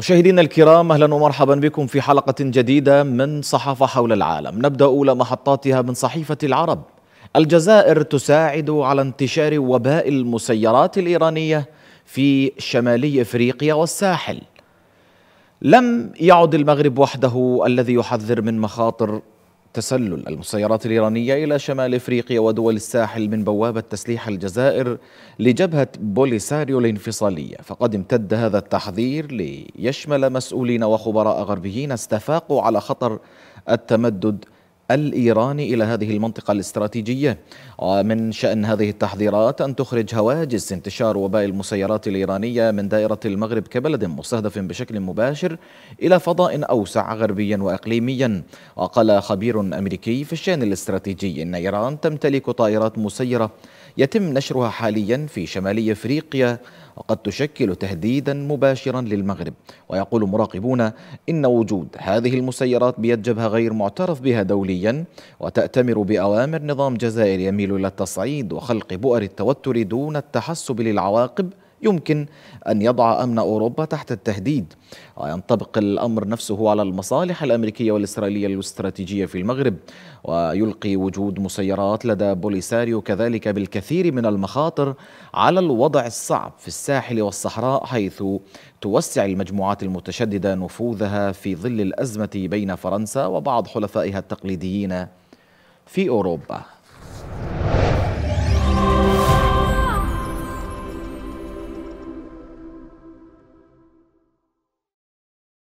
مشاهدينا الكرام اهلا ومرحبا بكم في حلقه جديده من صحافه حول العالم، نبدا اولى محطاتها من صحيفه العرب. الجزائر تساعد على انتشار وباء المسيرات الايرانيه في شمالي افريقيا والساحل. لم يعد المغرب وحده الذي يحذر من مخاطر تسلل المسيرات الإيرانية إلى شمال إفريقيا ودول الساحل من بوابة تسليح الجزائر لجبهة بوليساريو الانفصالية فقد امتد هذا التحذير ليشمل مسؤولين وخبراء غربيين استفاقوا على خطر التمدد الإيراني إلى هذه المنطقة الاستراتيجية ومن آه، شأن هذه التحذيرات أن تخرج هواجس انتشار وباء المسيرات الإيرانية من دائرة المغرب كبلد مستهدف بشكل مباشر إلى فضاء أوسع غربيا وإقليميا وقال آه، خبير أمريكي في الشأن الاستراتيجي أن إيران تمتلك طائرات مسيرة يتم نشرها حاليا في شمالي افريقيا وقد تشكل تهديدا مباشرا للمغرب ويقول مراقبون إن وجود هذه المسيرات بيد جبهة غير معترف بها دوليا وتأتمر بأوامر نظام جزائري يميل إلى التصعيد وخلق بؤر التوتر دون التحسب للعواقب يمكن أن يضع أمن أوروبا تحت التهديد وينطبق الأمر نفسه على المصالح الأمريكية والإسرائيلية الاستراتيجية في المغرب ويلقي وجود مسيرات لدى بوليساريو كذلك بالكثير من المخاطر على الوضع الصعب في الساحل والصحراء حيث توسع المجموعات المتشددة نفوذها في ظل الأزمة بين فرنسا وبعض حلفائها التقليديين في أوروبا